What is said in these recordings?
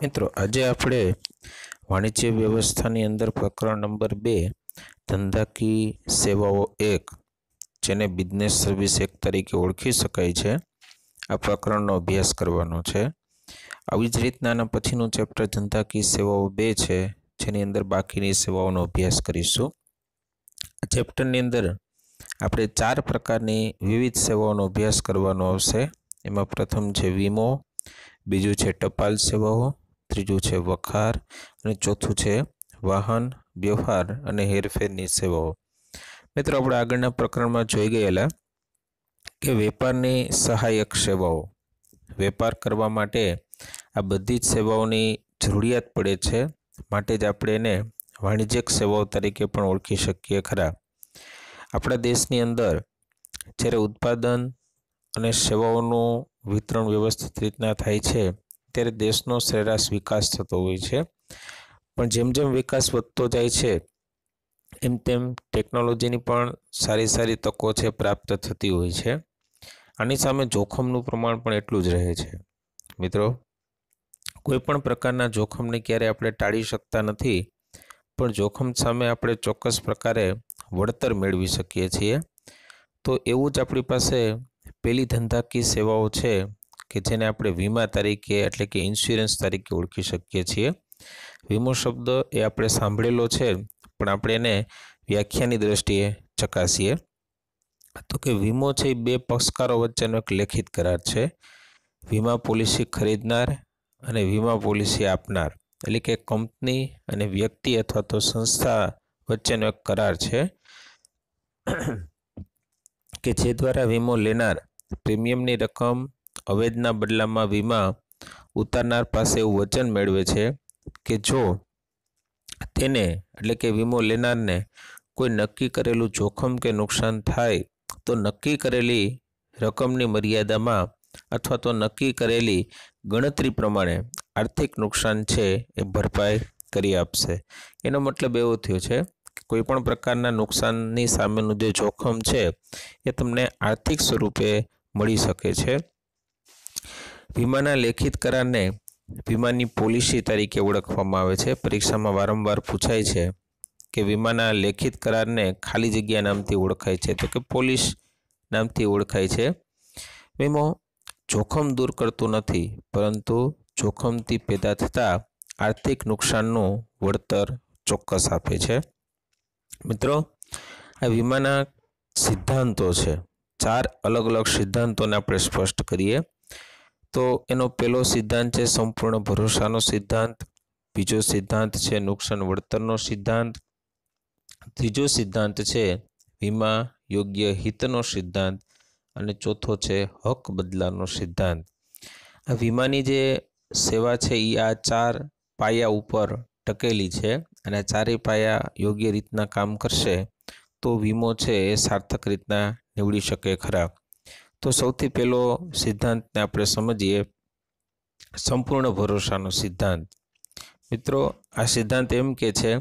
મિત્રો આજે આપણે વાણિજ્ય વ્યવસ્થાની અંદર પ્રકરણ નંબર બે ધંધાકી સેવાઓ એક જેને બિઝનેસ સર્વિસ એક તરીકે ઓળખી શકાય છે આ પ્રકરણનો અભ્યાસ કરવાનો છે આવી જ રીતના આના પછીનું ચેપ્ટર ધંધાકી સેવાઓ બે છે જેની અંદર બાકીની સેવાઓનો અભ્યાસ કરીશું આ ચેપ્ટરની અંદર આપણે ચાર પ્રકારની વિવિધ સેવાઓનો અભ્યાસ કરવાનો આવશે એમાં પ્રથમ છે વીમો બીજું છે ટપાલ સેવાઓ ત્રીજું છે વખાર અને ચોથું છે વાહન વ્યવહાર અને હેરફેરની સેવાઓ મિત્રો આપણે આગળના પ્રકરણમાં જોઈ ગયેલા કે વેપારની સહાયક સેવાઓ વેપાર કરવા માટે આ બધી જ સેવાઓની જરૂરિયાત પડે છે માટે જ આપણે એને વાણિજ્યક સેવાઓ તરીકે પણ ઓળખી શકીએ ખરા આપણા દેશની અંદર જ્યારે ઉત્પાદન અને સેવાઓનું વિતરણ વ્યવસ્થિત રીતના થાય છે ત્યારે દેશનો સરેરાશ વિકાસ થતો હોય છે પણ જેમ જેમ વિકાસ વધતો જાય છે એમ તેમ ટેકનોલોજીની પણ સારી સારી તકો છે પ્રાપ્ત થતી હોય છે આની સામે જોખમનું પ્રમાણ પણ એટલું જ રહે છે મિત્રો કોઈપણ પ્રકારના જોખમને ક્યારે આપણે ટાળી શકતા નથી પણ જોખમ સામે આપણે ચોક્કસ પ્રકારે વળતર મેળવી શકીએ છીએ તો એવું જ આપણી પાસે પેલી ધંધાકીય સેવાઓ છે કે જેને આપણે વીમા તરીકે એટલે કે ઇન્સ્યોરન્સ તરીકે ઓળખી શકીએ છીએ વીમો શબ્દ એ આપણે સાંભળેલો છે પણ આપણે એને વ્યાખ્યાની દ્રષ્ટિએ ચકાસીએ તો કે વીમો છે એ બે પક્ષકારો વચ્ચેનો એક લેખિત કરાર છે વીમા પોલિસી ખરીદનાર અને વીમા પોલિસી આપનાર એટલે કે કંપની અને વ્યક્તિ અથવા તો સંસ્થા વચ્ચેનો એક કરાર છે કે જે દ્વારા વીમો લેનાર પ્રીમિયમની રકમ અવેદના બદલામાં વીમા ઉતારનાર પાસે એવું વચન મેળવે છે કે જો તેને એટલે કે વીમો લેનારને કોઈ નક્કી કરેલું જોખમ કે નુકસાન થાય તો નક્કી કરેલી રકમની મર્યાદામાં અથવા તો નક્કી કરેલી ગણતરી પ્રમાણે આર્થિક નુકસાન છે એ ભરપાઈ કરી આપશે એનો મતલબ એવો થયો છે કે કોઈપણ પ્રકારના નુકસાનની સામેનું જે જોખમ છે એ તમને આર્થિક સ્વરૂપે મળી શકે છે વીમાના લેખિત કરારને વીમાની પોલિસી તરીકે ઓળખવામાં આવે છે પરીક્ષામાં વારંવાર પૂછાય છે કે વીમાના લેખિત કરારને ખાલી જગ્યા નામથી ઓળખાય છે તો કે પોલિસ નામથી ઓળખાય છે વીમો જોખમ દૂર કરતું નથી પરંતુ જોખમથી પેદા થતા આર્થિક નુકસાનનું વળતર ચોક્કસ આપે છે મિત્રો આ વીમાના સિદ્ધાંતો છે ચાર અલગ અલગ સિદ્ધાંતોને આપણે સ્પષ્ટ કરીએ તો એનો પહેલો સિદ્ધાંત છે સંપૂર્ણ ભરોસાનો સિદ્ધાંત બીજો સિદ્ધાંત છે નુકસાન વળતરનો સિદ્ધાંત ત્રીજો સિદ્ધાંત છે વીમા યોગ્ય હિતનો સિદ્ધાંત અને ચોથો છે હક બદલાનો સિદ્ધાંત આ વીમાની જે સેવા છે એ આ ચાર પાયા ઉપર ટકેલી છે અને આ ચારેય પાયા યોગ્ય રીતના કામ કરશે તો વીમો છે એ સાર્થક રીતના નીવડી શકે ખરાબ તો સૌથી પહેલો સિદ્ધાંતને આપણે સમજીએ સંપૂર્ણ ભરોસાનો સિદ્ધાંત મિત્રો આ સિદ્ધાંત એમ કે છે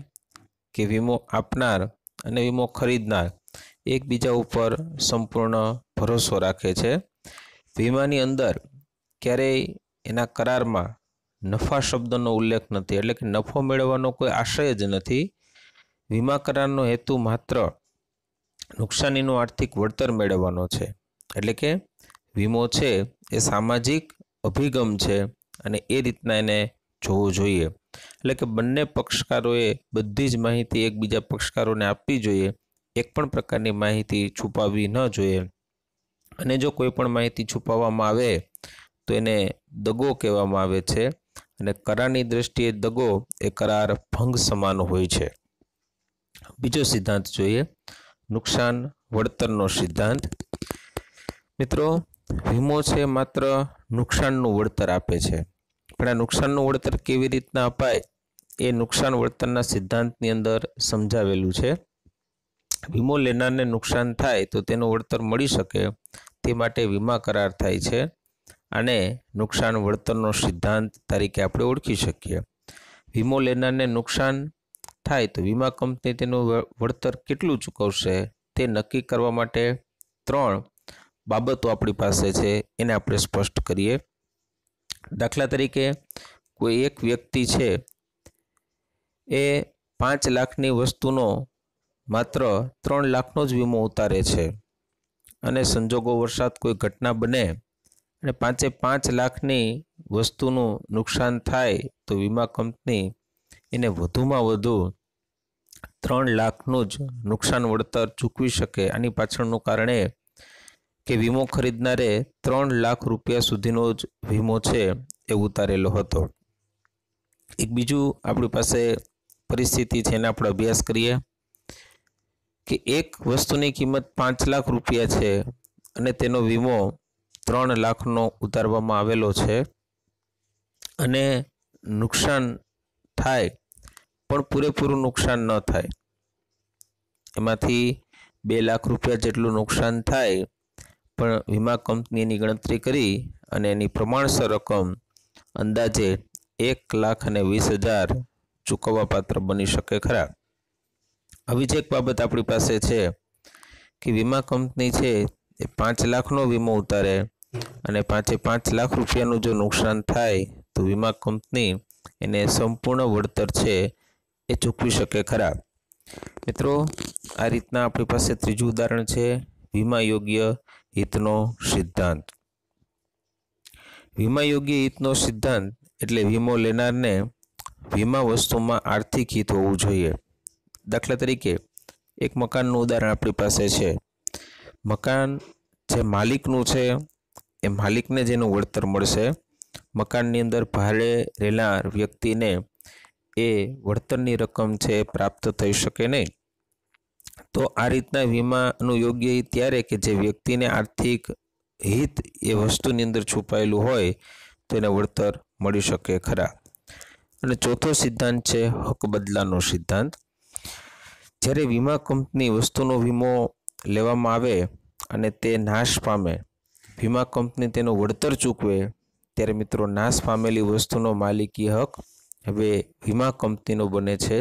કે વીમો આપનાર અને વીમો ખરીદનાર એકબીજા ઉપર સંપૂર્ણ ભરોસો રાખે છે વીમાની અંદર ક્યારેય એના કરારમાં નફા શબ્દનો ઉલ્લેખ નથી એટલે કે નફો મેળવવાનો કોઈ આશય જ નથી વીમા કરારનો હેતુ માત્ર નુકસાનીનું આર્થિક વળતર મેળવવાનો છે એટલે કે વીમો છે એ સામાજિક અભિગમ છે અને એ રીતના એને જોવું જોઈએ એટલે કે બંને પક્ષકારોએ બધી જ માહિતી એકબીજા પક્ષકારોને આપવી જોઈએ એક પણ પ્રકારની માહિતી છુપાવવી ન જોઈએ અને જો કોઈ પણ માહિતી છુપાવવામાં આવે તો એને દગો કહેવામાં આવે છે અને કરારની દ્રષ્ટિએ દગો એ કરાર ભંગ સમાન હોય છે બીજો સિદ્ધાંત જોઈએ નુકસાન વળતરનો સિદ્ધાંત મિત્રો વીમો છે માત્ર નુકસાનનું વળતર આપે છે પણ આ નુકસાનનું વળતર કેવી રીતના અપાય એ નુકસાન વળતરના સિદ્ધાંતની અંદર સમજાવેલું છે વીમો લેનારને નુકસાન થાય તો તેનું વળતર મળી શકે તે માટે વીમા કરાર થાય છે અને નુકસાન વળતરનો સિદ્ધાંત તરીકે આપણે ઓળખી શકીએ વીમો લેનારને નુકસાન થાય તો વીમા કંપની તેનું વળતર કેટલું ચૂકવશે તે નક્કી કરવા માટે ત્રણ બાબતો આપણી પાસે છે એને આપણે સ્પષ્ટ કરીએ દાખલા તરીકે કોઈ એક વ્યક્તિ છે એ પાંચ લાખની વસ્તુનો માત્ર ત્રણ લાખનો જ વીમો ઉતારે છે અને સંજોગો વરસાદ કોઈ ઘટના બને અને પાંચે પાંચ લાખની વસ્તુનું નુકસાન થાય તો વીમા કંપની એને વધુમાં વધુ ત્રણ લાખનું જ નુકસાન વળતર ચૂકવી શકે આની પાછળનું કારણ એ કે વીમો ખરીદનારે ત્રણ લાખ રૂપિયા સુધીનો જ વીમો છે એ ઉતારેલો હતો એક બીજું આપણી પાસે પરિસ્થિતિ છે એને આપણે અભ્યાસ કરીએ કે એક વસ્તુની કિંમત પાંચ લાખ રૂપિયા છે અને તેનો વીમો ત્રણ લાખનો ઉતારવામાં આવેલો છે અને નુકસાન થાય પણ પૂરેપૂરું નુકસાન ન થાય એમાંથી બે લાખ રૂપિયા જેટલું નુકસાન થાય પણ વીમા કંપનીની ગણતરી કરી અને એની પ્રમાણસર રકમ અંદાજે એક લાખ અને વીસ હજાર ચૂકવવાપાત્ર બની શકે ખરા આવી જ એક બાબત આપણી પાસે છે કે વીમા કંપની છે એ પાંચ લાખનો વીમો ઉતારે અને પાંચે પાંચ લાખ રૂપિયાનું જો નુકસાન થાય તો વીમા કંપની એને સંપૂર્ણ વળતર છે એ ચૂકવી શકે ખરા મિત્રો આ રીતના આપણી પાસે ત્રીજું ઉદાહરણ છે વીમા યોગ્ય હિતનો સિદ્ધાંત વીમા યોગ્ય હિતનો સિદ્ધાંત એટલે વીમો લેનારને વીમા વસ્તુમાં આર્થિક હિત હોવું જોઈએ દાખલા તરીકે એક મકાનનું ઉદાહરણ આપણી પાસે છે મકાન જે માલિકનું છે એ માલિકને જેનું વળતર મળશે મકાનની અંદર ભાડે રહેનાર વ્યક્તિને એ વળતરની રકમ છે પ્રાપ્ત થઈ શકે નહીં તો આ રીતના વીમાનું યોગ્ય ત્યારે કે જે વ્યક્તિને આર્થિક હિત એ વસ્તુની અંદર છુપાયેલું હોય તેને વળતર મળી શકે ખરા અને ચોથો સિદ્ધાંત છે હક બદલાનો સિદ્ધાંત જ્યારે વીમા કંપની વસ્તુનો વીમો લેવામાં આવે અને તે નાશ પામે વીમા કંપની તેનું વળતર ચૂકવે ત્યારે મિત્રો નાશ પામેલી વસ્તુનો માલિકી હક હવે વીમા કંપનીનો બને છે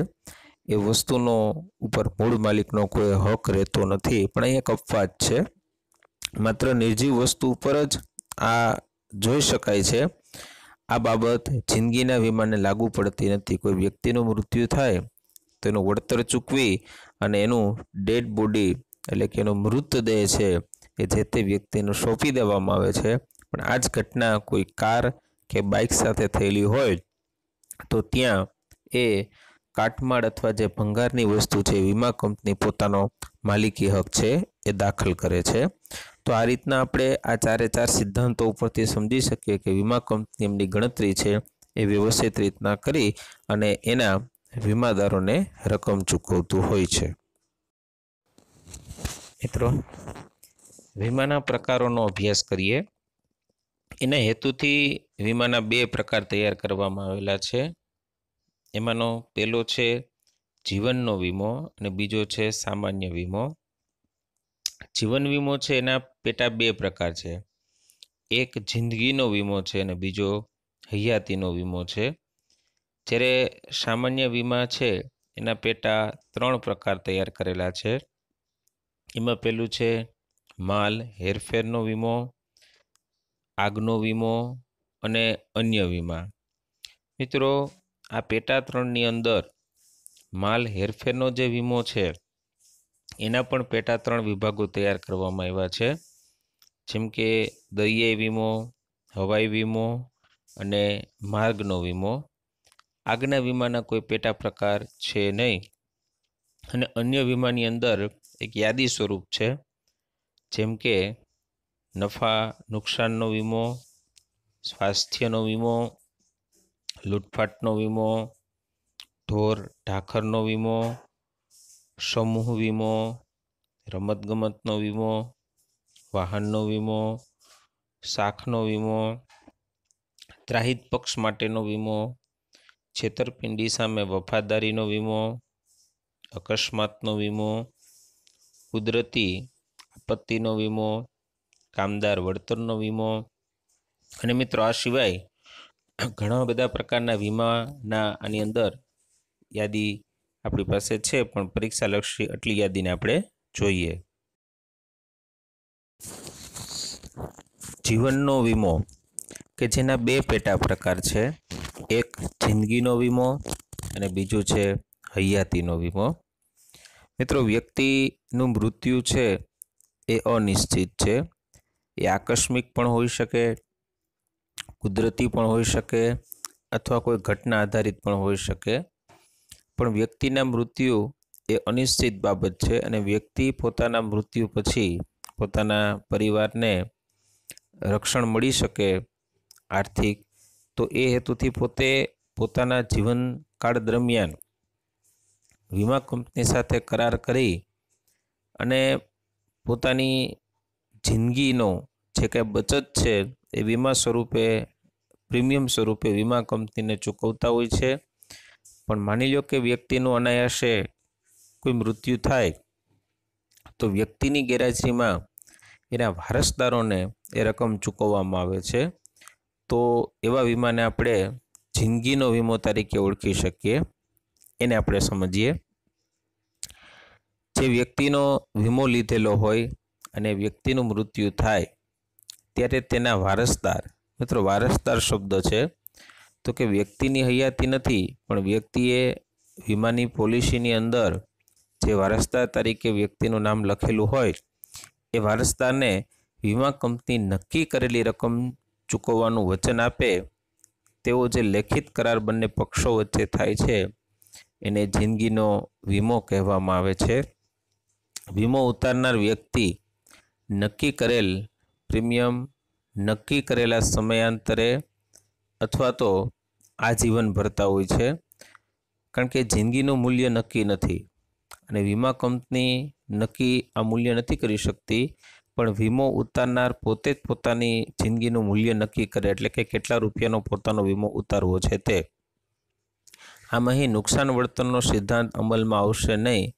એ વસ્તુનો ઉપર મૂળ માલિકનો કોઈ હક રહેતો નથી પણ અહીં એક અપવાદ છે માત્ર નિર્જીવ વસ્તુ ઉપર જ આ જોઈ શકાય છે આ બાબત જિંદગીના વીમાને લાગુ પડતી નથી કોઈ વ્યક્તિનું મૃત્યુ થાય તેનું વળતર ચૂકવી અને એનું ડેડ બોડી એટલે કે એનો મૃતદેહ છે એ જે તે વ્યક્તિને સોંપી દેવામાં આવે છે પણ આ જ ઘટના કોઈ કાર કે બાઇક સાથે થયેલી હોય તો ત્યાં એ કાટમાળ અથવા જે ભંગારની વસ્તુ છે વીમા કંપની પોતાનો માલિકી હક છે એ દાખલ કરે છે તો આ રીતના આપણે આ ચારે ચાર સિદ્ધાંતો ઉપરથી સમજી શકીએ કે વીમા કંપની એમની ગણતરી છે એ વ્યવસ્થિત રીતના કરી અને એના વીમાદારોને રકમ ચૂકવતું હોય છે મિત્રો વીમાના પ્રકારોનો અભ્યાસ કરીએ એના હેતુથી વીમાના બે પ્રકાર તૈયાર કરવામાં આવેલા છે એમાંનો પહેલો છે જીવનનો વીમો અને બીજો છે સામાન્ય વીમો જીવન વીમો છે એના પેટા બે પ્રકાર છે એક જિંદગીનો વીમો છે અને બીજો હયાતીનો વીમો છે જ્યારે સામાન્ય વીમા છે એના પેટા ત્રણ પ્રકાર તૈયાર કરેલા છે એમાં પહેલું છે માલ હેરફેરનો વીમો આગનો વીમો અને અન્ય વીમા મિત્રો આ પેટા ત્રણની અંદર માલ હેરફેરનો જે વીમો છે એના પણ પેટા ત્રણ વિભાગો તૈયાર કરવામાં આવ્યા છે જેમ કે દરિયાઈ વીમો હવાઈ વીમો અને માર્ગનો વીમો આગના વીમાના કોઈ પેટા પ્રકાર છે નહીં અને અન્ય વીમાની અંદર એક યાદી સ્વરૂપ છે જેમ કે નફા નુકસાનનો વીમો સ્વાસ્થ્યનો વીમો લૂંટફાટનો વીમો ઢોર ઢાખરનો વીમો સમૂહ વીમો રમતગમતનો વીમો વાહનનો વીમો શાખનો વીમો ત્રાહિત પક્ષ માટેનો વીમો છેતરપિંડી સામે વફાદારીનો વીમો અકસ્માતનો વીમો કુદરતી આપત્તિનો વીમો કામદાર વળતરનો વીમો અને મિત્રો આ સિવાય ઘણા બધા પ્રકારના વીમાના આની અંદર યાદી આપણી પાસે છે પણ પરીક્ષાલક્ષી આટલી યાદીને આપણે જોઈએ જીવનનો વીમો કે જેના બે પેટા પ્રકાર છે એક જિંદગીનો વીમો અને બીજું છે હયાતીનો વીમો મિત્રો વ્યક્તિનું મૃત્યુ છે એ અનિશ્ચિત છે એ આકસ્મિક પણ હોઈ શકે કુદરતી પણ હોઈ શકે અથવા કોઈ ઘટના આધારિત પણ હોઈ શકે પણ વ્યક્તિના મૃત્યુ એ અનિશ્ચિત બાબત છે અને વ્યક્તિ પોતાના મૃત્યુ પછી પોતાના પરિવારને રક્ષણ મળી શકે આર્થિક તો એ હેતુથી પોતે પોતાના જીવનકાળ દરમિયાન વીમા કંપની સાથે કરાર કરી અને પોતાની જિંદગીનો જે કાંઈ બચત છે એ વીમા સ્વરૂપે પ્રીમિયમ સ્વરૂપે વીમા કંપનીને ચૂકવતા હોય છે પણ માની લો કે વ્યક્તિનું અનાયાસે કોઈ મૃત્યુ થાય તો વ્યક્તિની ગેરહાજરીમાં એના વારસદારોને એ રકમ ચૂકવવામાં આવે છે તો એવા વીમાને આપણે જિંદગીનો વીમો તરીકે ઓળખી શકીએ એને આપણે સમજીએ જે વ્યક્તિનો વીમો લીધેલો હોય અને વ્યક્તિનું મૃત્યુ થાય ત્યારે તેના વારસદાર મિત્રો વારસદાર શબ્દ છે તો કે વ્યક્તિની હયાતી નથી પણ વ્યક્તિએ વીમાની પોલિસીની અંદર જે વારસદાર તરીકે વ્યક્તિનું નામ લખેલું હોય એ વારસદારને વીમા કંપની નક્કી કરેલી રકમ ચૂકવવાનું વચન આપે તેઓ જે લેખિત કરાર બંને પક્ષો વચ્ચે થાય છે એને જિંદગીનો વીમો કહેવામાં આવે છે વીમો ઉતારનાર વ્યક્તિ નક્કી કરેલ પ્રીમિયમ નક્કી કરેલા સમયાંતરે અથવા તો આજીવન ભરતા હોય છે કારણ કે જિંદગીનું મૂલ્ય નક્કી નથી અને વીમા કંપની નક્કી આ મૂલ્ય નથી કરી શકતી પણ વીમો ઉતારનાર પોતે જ પોતાની જિંદગીનું મૂલ્ય નક્કી કરે એટલે કે કેટલા રૂપિયાનો પોતાનો વીમો ઉતારવો છે તે આમ અહીં નુકસાન વળતરનો સિદ્ધાંત અમલમાં આવશે નહીં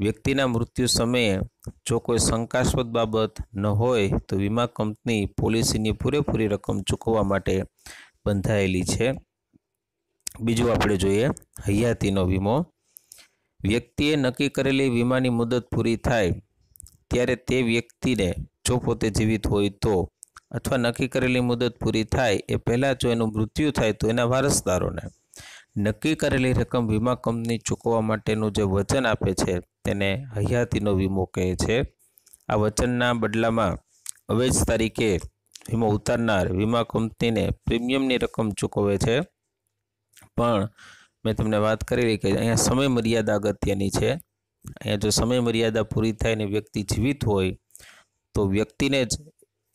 વ્યક્તિના મૃત્યુ સમયે જો કોઈ શંકાસ્પદ બાબત ન હોય તો વીમા કંપની પોલિસીની પૂરેપૂરી રકમ ચૂકવવા માટે બંધાયેલી છે બીજું આપણે જોઈએ હયાતીનો વીમો વ્યક્તિએ નક્કી કરેલી વીમાની મુદત પૂરી થાય ત્યારે તે વ્યક્તિને જો પોતે જીવિત હોય તો અથવા નક્કી કરેલી મુદત પૂરી થાય એ પહેલાં જો એનું મૃત્યુ થાય તો એના વારસદારોને નક્કી કરેલી રકમ વીમા કંપની ચૂકવવા માટેનું જે વચન આપે છે તેને હયાતીનો વીમો કહે છે આ વચનના બદલામાં અવેજ તારીખે વીમો ઉતારનાર વીમા કંપનીને પ્રીમિયમની રકમ ચૂકવે છે પણ મેં તમને વાત કરી કે અહીંયા સમય મર્યાદા અગત્યની છે અહીંયા જો સમય મર્યાદા પૂરી થાય અને વ્યક્તિ જીવિત હોય તો વ્યક્તિને જ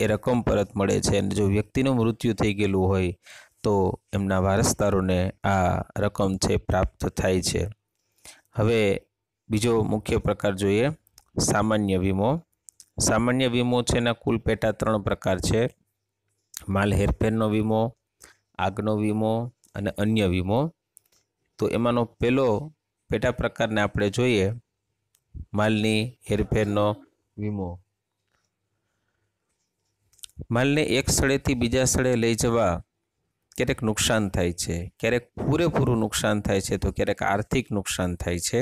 એ રકમ પરત મળે છે અને જો વ્યક્તિનું મૃત્યુ થઈ ગયેલું હોય તો એમના વારસદારોને આ રકમ છે પ્રાપ્ત થાય છે હવે બીજો મુખ્ય પ્રકાર જોઈએ સામાન્ય વીમો સામાન્ય વીમો છે એના કુલ પેટા ત્રણ પ્રકાર છે માલ હેરફેરનો વીમો આગનો વીમો અને અન્ય વીમો તો એમાંનો પહેલો પેટા પ્રકારને આપણે જોઈએ માલની હેરફેરનો વીમો માલને એક સ્થળેથી બીજા સ્થળે લઈ જવા ક્યારેક નુકસાન થાય છે ક્યારેક પૂરેપૂરું નુકસાન થાય છે તો ક્યારેક આર્થિક નુકસાન થાય છે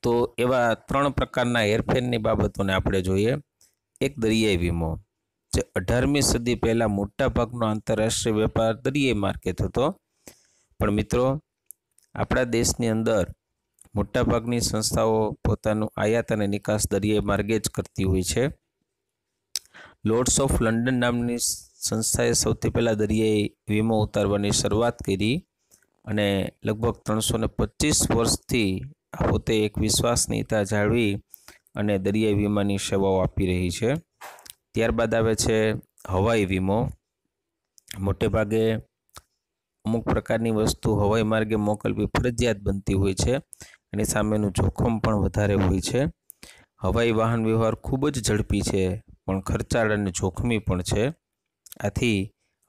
તો એવા ત્રણ પ્રકારના હેરફેરની બાબતોને આપણે જોઈએ એક દરિયાઈ વીમો જે અઢારમી સદી પહેલાં મોટાભાગનો આંતરરાષ્ટ્રીય વેપાર દરિયાઈ માર્ગે થતો પણ મિત્રો આપણા દેશની અંદર મોટાભાગની સંસ્થાઓ પોતાનું આયાત અને નિકાસ દરિયાઈ માર્ગે જ કરતી હોય છે લોર્ડ્સ ઓફ લંડન નામની સંસ્થાએ સૌથી પહેલાં દરિયાઈ વીમો ઉતારવાની શરૂઆત કરી અને લગભગ ત્રણસો ને પચીસ વર્ષથી પોતે એક વિશ્વાસનીયતા જાળવી અને દરિયાઈ વીમાની સેવાઓ આપી રહી છે ત્યારબાદ આવે છે હવાઈ વીમો મોટેભાગે અમુક પ્રકારની વસ્તુ હવાઈ માર્ગે મોકલવી ફરજિયાત બનતી હોય છે એની સામેનું જોખમ પણ વધારે હોય છે હવાઈ વાહન વ્યવહાર ખૂબ જ ઝડપી છે પણ ખર્ચાળ અને જોખમી પણ છે આથી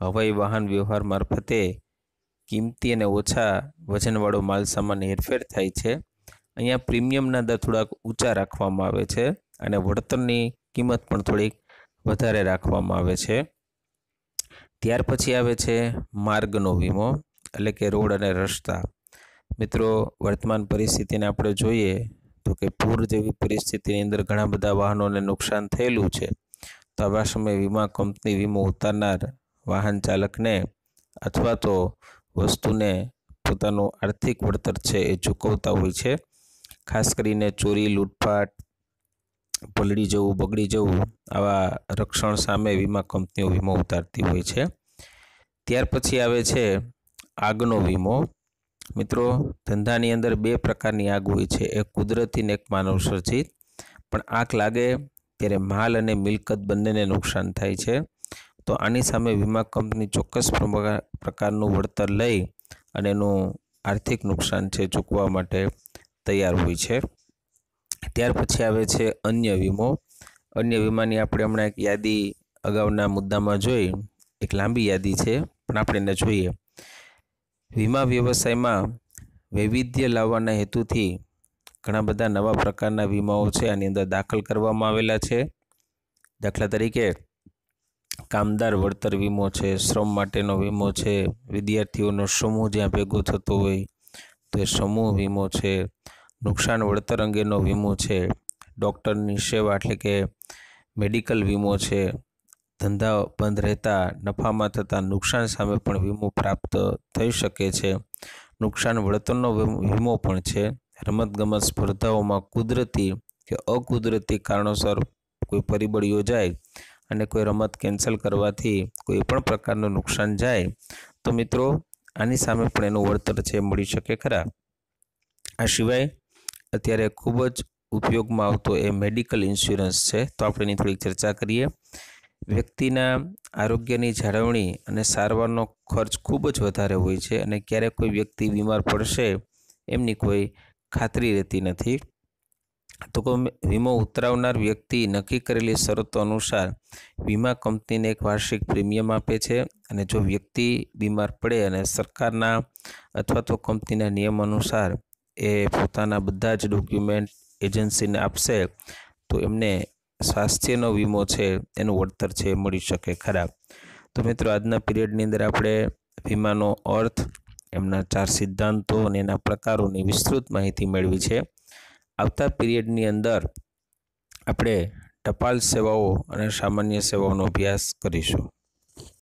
હવાઈ વાહન વ્યવહાર મારફતે કિંમતી અને ઓછા વજનવાળો માલસામાન હેરફેર થાય છે અહીંયા પ્રીમિયમના દર થોડાક ઊંચા રાખવામાં આવે છે અને વળતરની કિંમત પણ થોડીક વધારે રાખવામાં આવે છે ત્યાર પછી આવે છે માર્ગનો વીમો એટલે કે રોડ અને રસ્તા મિત્રો વર્તમાન પરિસ્થિતિને આપણે જોઈએ તો કે પૂર જેવી પરિસ્થિતિની અંદર ઘણા બધા વાહનોને નુકસાન થયેલું છે તો આવા સમયે વીમા કંપની વીમો ઉતારનાર વાહન ચાલકને અથવા તો વસ્તુને પોતાનું આર્થિક વળતર છે એ ચૂકવતા હોય છે ખાસ કરીને ચોરી લૂંટફાટ પલળી જવું બગડી જવું આવા રક્ષણ સામે વીમા કંપનીઓ વીમો ઉતારતી હોય છે ત્યાર પછી આવે છે આગનો વીમો મિત્રો ધંધાની અંદર બે પ્રકારની આગ હોય છે એક કુદરતી ને એક માનવસર્જિત પણ આગ લાગે ત્યારે માલ અને મિલકત બંનેને નુકસાન થાય છે તો આની સામે વીમા કંપની ચોક્કસ પ્રકારનું વળતર લઈ અને એનું આર્થિક નુકસાન છે ચૂકવા માટે તૈયાર હોય છે ત્યાર પછી આવે છે અન્ય વીમો અન્ય વીમાની આપણે હમણાં એક યાદી અગાઉના મુદ્દામાં જોઈ એક લાંબી યાદી છે પણ આપણે એને જોઈએ વીમા વ્યવસાયમાં વૈવિધ્ય લાવવાના હેતુથી ઘણા બધા નવા પ્રકારના વીમાઓ છે આની અંદર દાખલ કરવામાં આવેલા છે દાખલા તરીકે કામદાર વળતર વીમો છે શ્રમ માટેનો વીમો છે વિદ્યાર્થીઓનો સમૂહ જ્યાં ભેગો થતો હોય તો એ સમૂહ વીમો છે નુકસાન વળતર અંગેનો વીમો છે ડૉક્ટરની સેવા એટલે કે મેડિકલ વીમો છે ધંધા બંધ રહેતા નફામાં થતાં નુકસાન સામે પણ વીમો પ્રાપ્ત થઈ શકે છે નુકસાન વળતરનો વીમો પણ છે રમતગમત સ્પર્ધાઓમાં કુદરતી કે અકુદરતી કારણોસર કોઈ પરિબળ યોજાય અને કોઈ રમત કેન્સલ કરવાથી કોઈ પણ પ્રકારનું નુકસાન જાય તો મિત્રો આની સામે પણ એનું વળતર છે મળી શકે ખરા આ સિવાય અત્યારે ખૂબ જ ઉપયોગમાં આવતો એ મેડિકલ ઇન્સ્યોરન્સ છે તો આપણે એની થોડીક ચર્ચા કરીએ વ્યક્તિના આરોગ્યની જાળવણી અને સારવારનો ખર્ચ ખૂબ જ વધારે હોય છે અને ક્યારેક કોઈ વ્યક્તિ બીમાર પડશે એમની કોઈ ખાતરી રહેતી નથી તો વીમો ઉતરાવનાર વ્યક્તિ નક્કી કરેલી શરતો અનુસાર વીમા કંપનીને એક વાર્ષિક પ્રીમિયમ આપે છે અને જો વ્યક્તિ બીમાર પડે અને સરકારના અથવા તો કંપનીના નિયમ અનુસાર એ પોતાના બધા જ ડોક્યુમેન્ટ એજન્સીને આપશે તો એમને સ્વાસ્થ્યનો વીમો છે એનું વળતર છે મળી શકે ખરાબ તો મિત્રો આજના પીરિયડની અંદર આપણે વીમાનો અર્થ એમના ચાર સિદ્ધાંતો અને એના પ્રકારોની વિસ્તૃત માહિતી મેળવી છે આવતા પીરિયડની અંદર આપણે ટપાલ સેવાઓ અને સામાન્ય સેવાઓનો અભ્યાસ કરીશું